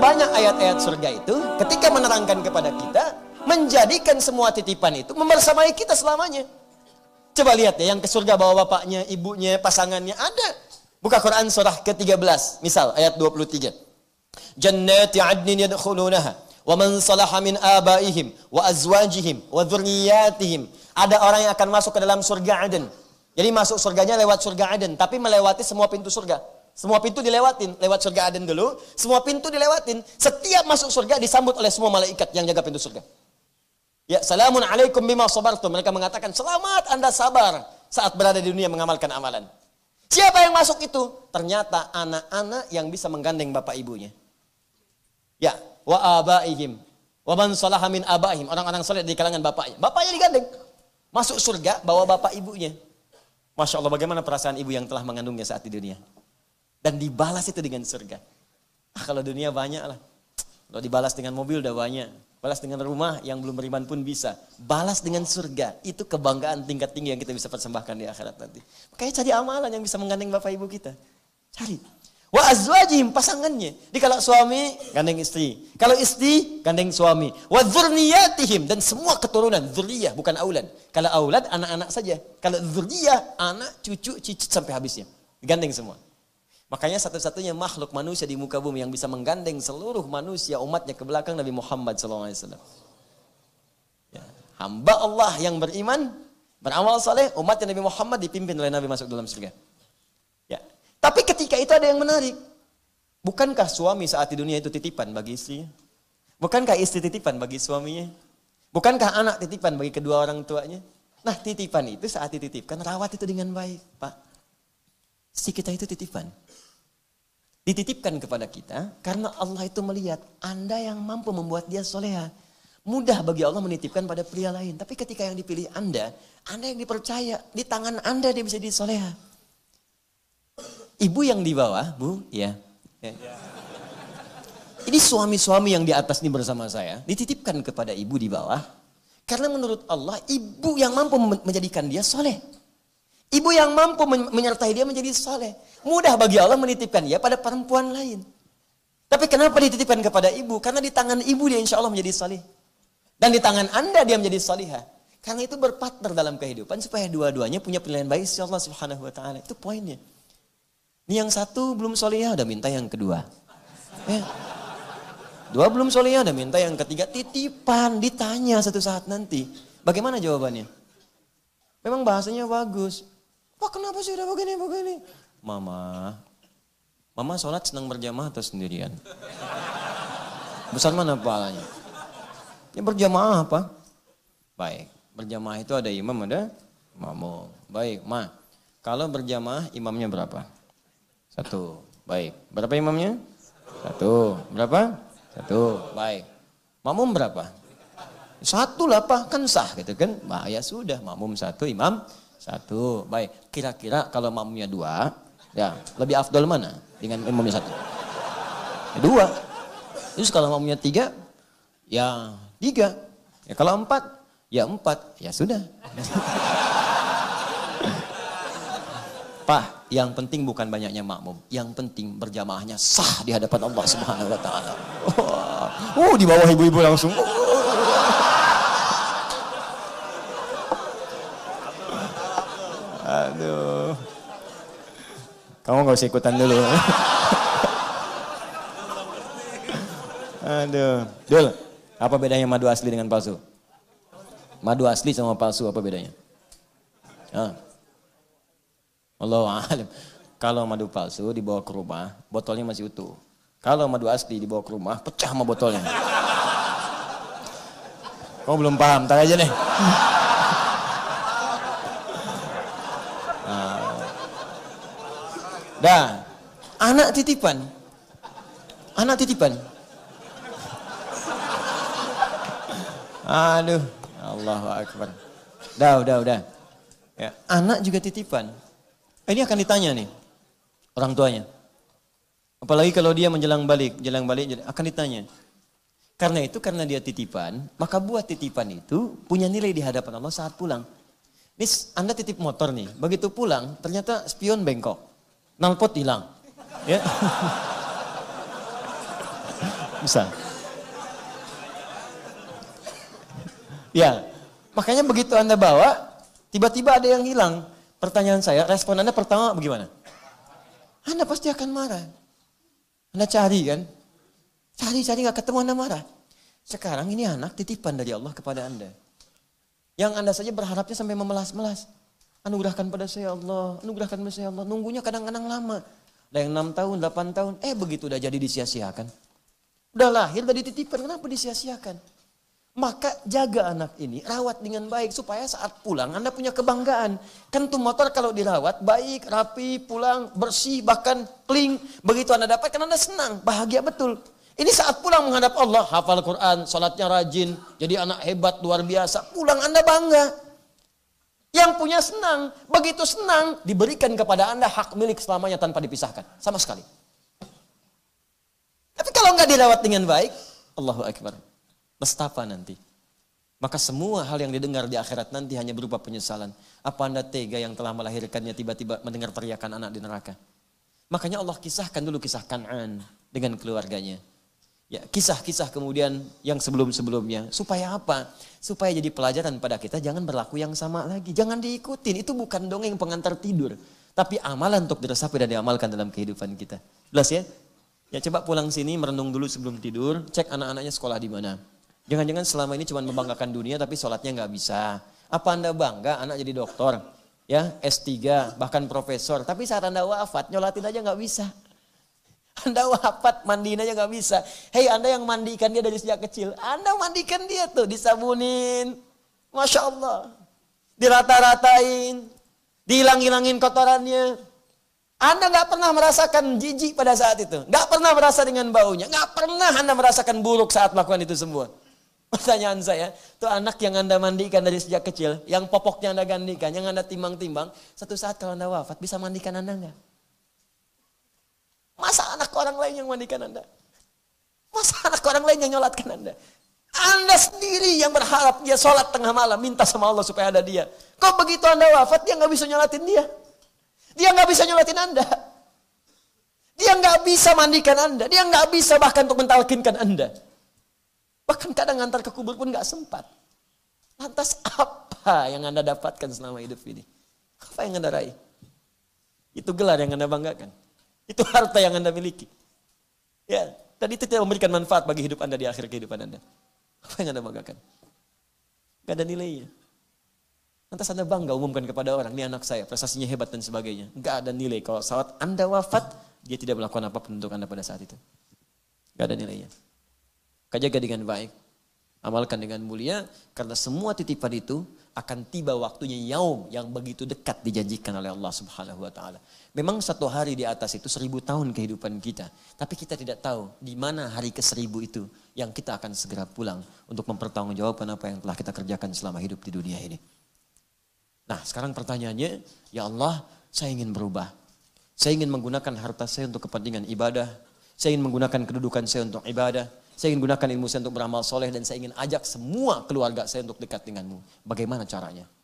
banyak ayat-ayat surga itu ketika menerangkan kepada kita menjadikan semua titipan itu membersamai kita selamanya. Coba lihat ya yang ke surga bawa bapaknya, ibunya, pasangannya ada. Buka Quran surah ke-13 misal ayat 23. Jannati adnin yadkhulunaha wa man salaha min abaihim wa azwajihim wa dhurriyyatihim. Ada orang yang akan masuk ke dalam surga Aden. Jadi masuk surganya lewat surga Aden tapi melewati semua pintu surga. Semua pintu dilewatin, lewat surga Aden dulu. Semua pintu dilewatin. Setiap masuk surga disambut oleh semua malaikat yang jaga pintu surga. Ya, salamun alaikum bima sabartum. Mereka mengatakan, selamat anda sabar saat berada di dunia mengamalkan amalan. Siapa yang masuk itu? Ternyata anak-anak yang bisa menggandeng bapak ibunya. Ya, wa abaihim. Wa man salaha min abaihim. Orang-orang soleh di kalangan bapaknya. Bapaknya digandeng. Masuk surga bawa bapak ibunya. Masya Allah bagaimana perasaan ibu yang telah mengandungnya saat di dunia. Dan dibalas itu dengan surga. Ah, kalau dunia banyak lah. Kalau dibalas dengan mobil udah banyak. Balas dengan rumah yang belum beriman pun bisa. Balas dengan surga. Itu kebanggaan tingkat tinggi yang kita bisa persembahkan di akhirat nanti. Makanya cari amalan yang bisa menggandeng bapak ibu kita. Cari. Wa azwajim pasangannya. Jadi kalau suami gandeng istri, kalau istri gandeng suami. Wa zurniyatihim dan semua keturunan zuriyah bukan aulad. Kalau aulad anak-anak saja. Kalau zuriyah anak, cucu, cicit sampai habisnya. Gandeng semua. Makanya satu-satunya makhluk manusia di muka bumi yang bisa menggandeng seluruh manusia umatnya ke belakang Nabi Muhammad SAW. Ya. Hamba Allah yang beriman, beramal soleh, umatnya Nabi Muhammad dipimpin oleh Nabi masuk dalam surga. Ya. Tapi ketika itu ada yang menarik. Bukankah suami saat di dunia itu titipan bagi istrinya? Bukankah istri titipan bagi suaminya? Bukankah anak titipan bagi kedua orang tuanya? Nah titipan itu saat dititipkan rawat itu dengan baik, Pak si kita itu titipan. Dititipkan kepada kita karena Allah itu melihat Anda yang mampu membuat dia soleha. Mudah bagi Allah menitipkan pada pria lain. Tapi ketika yang dipilih Anda, Anda yang dipercaya, di tangan Anda dia bisa jadi soleha. Ibu yang di bawah, Bu, ya. ya. Ini suami-suami yang di atas ini bersama saya, dititipkan kepada ibu di bawah. Karena menurut Allah, ibu yang mampu menjadikan dia soleh. Ibu yang mampu menyertai dia menjadi soleh. Mudah bagi Allah menitipkan dia pada perempuan lain. Tapi kenapa dititipkan kepada ibu? Karena di tangan ibu dia insya Allah menjadi soleh. Dan di tangan anda dia menjadi soleh. Karena itu berpartner dalam kehidupan supaya dua-duanya punya pilihan baik insya Allah Subhanahu wa taala. Itu poinnya. Ini yang satu belum solihah udah minta yang kedua. Ya. Dua belum solihah udah minta yang ketiga titipan ditanya satu saat nanti. Bagaimana jawabannya? Memang bahasanya bagus. Wah kenapa sih udah begini begini? Mama, mama sholat senang berjamaah atau sendirian? Besar mana pahalanya? Ya berjamaah apa? Baik, berjamaah itu ada imam ada mamu. Baik, ma. Kalau berjamaah imamnya berapa? Satu. Baik. Berapa imamnya? Satu. Berapa? Satu. Baik. Makmum berapa? Satu lah pak, kan sah gitu kan. Bah, ya sudah, makmum satu, imam satu. Baik. Kira-kira kalau makmumnya dua, ya lebih afdol mana dengan imamnya satu? dua. Terus kalau makmumnya tiga, ya tiga. Ya, kalau empat, ya empat. Ya sudah. Pak, yang penting bukan banyaknya makmum, yang penting berjamaahnya sah di hadapan Allah Subhanahu wa taala. Oh, oh di bawah ibu-ibu langsung. Oh. Kamu gak usah ikutan dulu. Aduh. Dul, apa bedanya madu asli dengan palsu? Madu asli sama palsu apa bedanya? Ah. Allah alam. Kalau madu palsu dibawa ke rumah, botolnya masih utuh. Kalau madu asli dibawa ke rumah, pecah sama botolnya. Kamu belum paham, tanya aja deh. Dah. Anak titipan. Anak titipan. Aduh, Allahu Akbar. Dah, dah, dah. Ya. Anak juga titipan. Eh, ini akan ditanya nih orang tuanya. Apalagi kalau dia menjelang balik, jelang balik akan ditanya. Karena itu karena dia titipan, maka buat titipan itu punya nilai di hadapan Allah saat pulang. Nis, Anda titip motor nih, begitu pulang ternyata spion bengkok nangpot hilang. Ya. bisa. Ya, makanya begitu Anda bawa, tiba-tiba ada yang hilang. Pertanyaan saya, respon Anda pertama bagaimana? Anda pasti akan marah. Anda cari kan? Cari-cari gak ketemu Anda marah. Sekarang ini anak titipan dari Allah kepada Anda. Yang Anda saja berharapnya sampai memelas-melas. Anugerahkan pada saya Allah, anugerahkan pada saya Allah. Nunggunya kadang-kadang lama. Ada yang 6 tahun, 8 tahun, eh begitu udah jadi disia-siakan. Udah lahir, udah dititipkan, kenapa disia-siakan? Maka jaga anak ini, rawat dengan baik supaya saat pulang Anda punya kebanggaan. Kan tuh motor kalau dirawat baik, rapi, pulang, bersih, bahkan kling. Begitu Anda dapatkan Anda senang, bahagia betul. Ini saat pulang menghadap Allah, hafal Quran, sholatnya rajin, jadi anak hebat, luar biasa. Pulang Anda bangga. Yang punya senang, begitu senang diberikan kepada Anda hak milik selamanya tanpa dipisahkan. Sama sekali. Tapi kalau nggak dirawat dengan baik, Allahu Akbar. Nestapa nanti. Maka semua hal yang didengar di akhirat nanti hanya berupa penyesalan. Apa Anda tega yang telah melahirkannya tiba-tiba mendengar teriakan anak di neraka? Makanya Allah kisahkan dulu kisah Kan'an dengan keluarganya ya kisah-kisah kemudian yang sebelum-sebelumnya. Supaya apa? Supaya jadi pelajaran pada kita jangan berlaku yang sama lagi. Jangan diikutin, itu bukan dongeng pengantar tidur. Tapi amalan untuk diresapi dan diamalkan dalam kehidupan kita. Jelas ya? Ya coba pulang sini merenung dulu sebelum tidur, cek anak-anaknya sekolah di mana. Jangan-jangan selama ini cuma membanggakan dunia tapi sholatnya nggak bisa. Apa anda bangga anak jadi dokter? Ya S3 bahkan profesor. Tapi saat anda wafat nyolatin aja nggak bisa. Anda wafat mandiin aja nggak bisa. Hei Anda yang mandikan dia dari sejak kecil. Anda mandikan dia tuh disabunin. Masya Allah. Dirata-ratain. Dihilang-hilangin kotorannya. Anda nggak pernah merasakan jijik pada saat itu. Nggak pernah merasa dengan baunya. Nggak pernah Anda merasakan buruk saat melakukan itu semua. Pertanyaan saya, itu anak yang Anda mandikan dari sejak kecil, yang popoknya Anda gandikan, yang Anda timbang-timbang, satu saat kalau Anda wafat, bisa mandikan Anda enggak? anak orang lain yang mandikan Anda? Masa anak orang lain yang nyolatkan Anda? Anda sendiri yang berharap dia sholat tengah malam, minta sama Allah supaya ada dia. Kok begitu Anda wafat, dia nggak bisa nyolatin dia. Dia nggak bisa nyolatin Anda. Dia nggak bisa mandikan Anda. Dia nggak bisa bahkan untuk mentalkinkan Anda. Bahkan kadang antar ke kubur pun nggak sempat. Lantas apa yang Anda dapatkan selama hidup ini? Apa yang Anda raih? Itu gelar yang Anda banggakan. Itu harta yang Anda miliki. Ya, dan itu tidak memberikan manfaat bagi hidup Anda di akhir kehidupan Anda. Apa yang Anda banggakan? Gak ada nilainya. nanti Anda bangga umumkan kepada orang, ini anak saya, prestasinya hebat dan sebagainya. Gak ada nilai. Kalau saat Anda wafat, dia tidak melakukan apa pun untuk Anda pada saat itu. Gak ada nilainya. Kajaga dengan baik. Amalkan dengan mulia, karena semua titipan itu akan tiba waktunya yaum yang begitu dekat dijanjikan oleh Allah Subhanahu wa taala. Memang satu hari di atas itu seribu tahun kehidupan kita. Tapi kita tidak tahu di mana hari ke seribu itu yang kita akan segera pulang untuk mempertanggungjawabkan apa yang telah kita kerjakan selama hidup di dunia ini. Nah sekarang pertanyaannya, ya Allah saya ingin berubah. Saya ingin menggunakan harta saya untuk kepentingan ibadah. Saya ingin menggunakan kedudukan saya untuk ibadah. Saya ingin gunakan ilmu saya untuk beramal soleh dan saya ingin ajak semua keluarga saya untuk dekat denganmu. Bagaimana caranya?